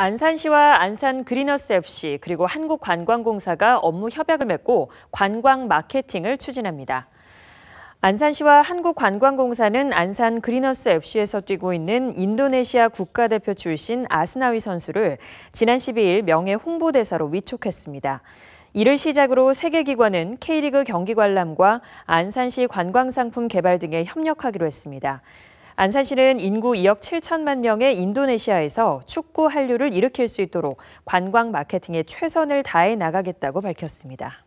안산시와 안산 그리너스 FC 그리고 한국관광공사가 업무 협약을 맺고 관광 마케팅을 추진합니다. 안산시와 한국관광공사는 안산 그리너스 FC에서 뛰고 있는 인도네시아 국가대표 출신 아스나위 선수를 지난 12일 명예 홍보대사로 위촉했습니다. 이를 시작으로 세계기관은 K리그 경기 관람과 안산시 관광상품 개발 등에 협력하기로 했습니다. 안산시는 인구 2억 7천만 명의 인도네시아에서 축구 한류를 일으킬 수 있도록 관광 마케팅에 최선을 다해 나가겠다고 밝혔습니다.